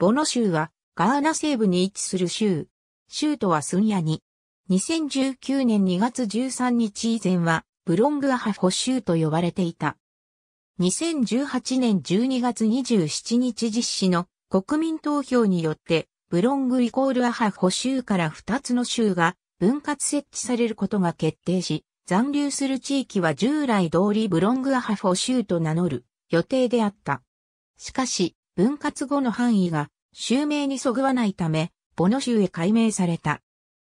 ボノ州はガーナ西部に位置する州。州都はスンヤニ。2019年2月13日以前はブロングアハホ州と呼ばれていた。2018年12月27日実施の国民投票によってブロングイコールアハホ州から2つの州が分割設置されることが決定し、残留する地域は従来通りブロングアハフォ州と名乗る予定であった。しかし、分割後の範囲が襲名にそぐわないため、ボノ州へ改名された。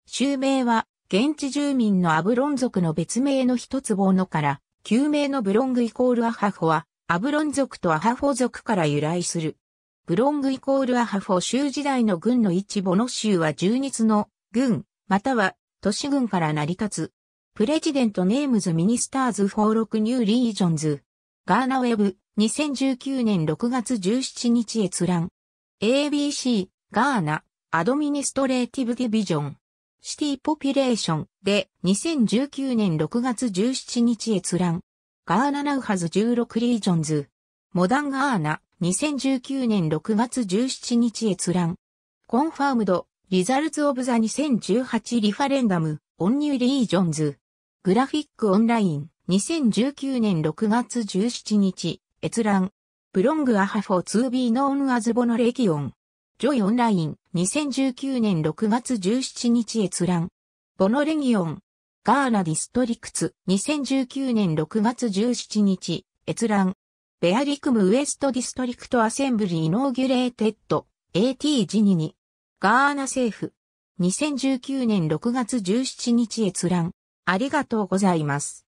襲名は、現地住民のアブロン族の別名の一つボーノから、旧名のブロングイコールアハホは、アブロン族とアハホ族から由来する。ブロングイコールアハホ州時代の軍の一ボノ州は中日の軍、または都市軍から成り立つ。プレジデントネームズミニスターズフォーロクニューリージョンズ。ガーナウェブ、2019年6月17日閲覧。ABC、ガーナ、アドミニストレーティブディビジョン。シティポピュレーションで2019年6月17日閲覧。ガーナナウハズ16リージョンズ。モダンガーナ2019年6月17日閲覧。コンファームド、リザルツオブザ2018リファレンダム、オンニューリージョンズ。グラフィックオンライン。2019年6月17日、閲覧。プロングアハフォー 2B ノーンアズボのレギオン。ジョイオンライン。2019年6月17日閲覧。ボノレギオン。ガーナディストリクツ。2019年6月17日閲覧。ベアリクムウエストディストリクトアセンブリーノーギュレーテッド。AT ジニニ。ガーナ政府。2019年6月17日閲覧。ありがとうございます。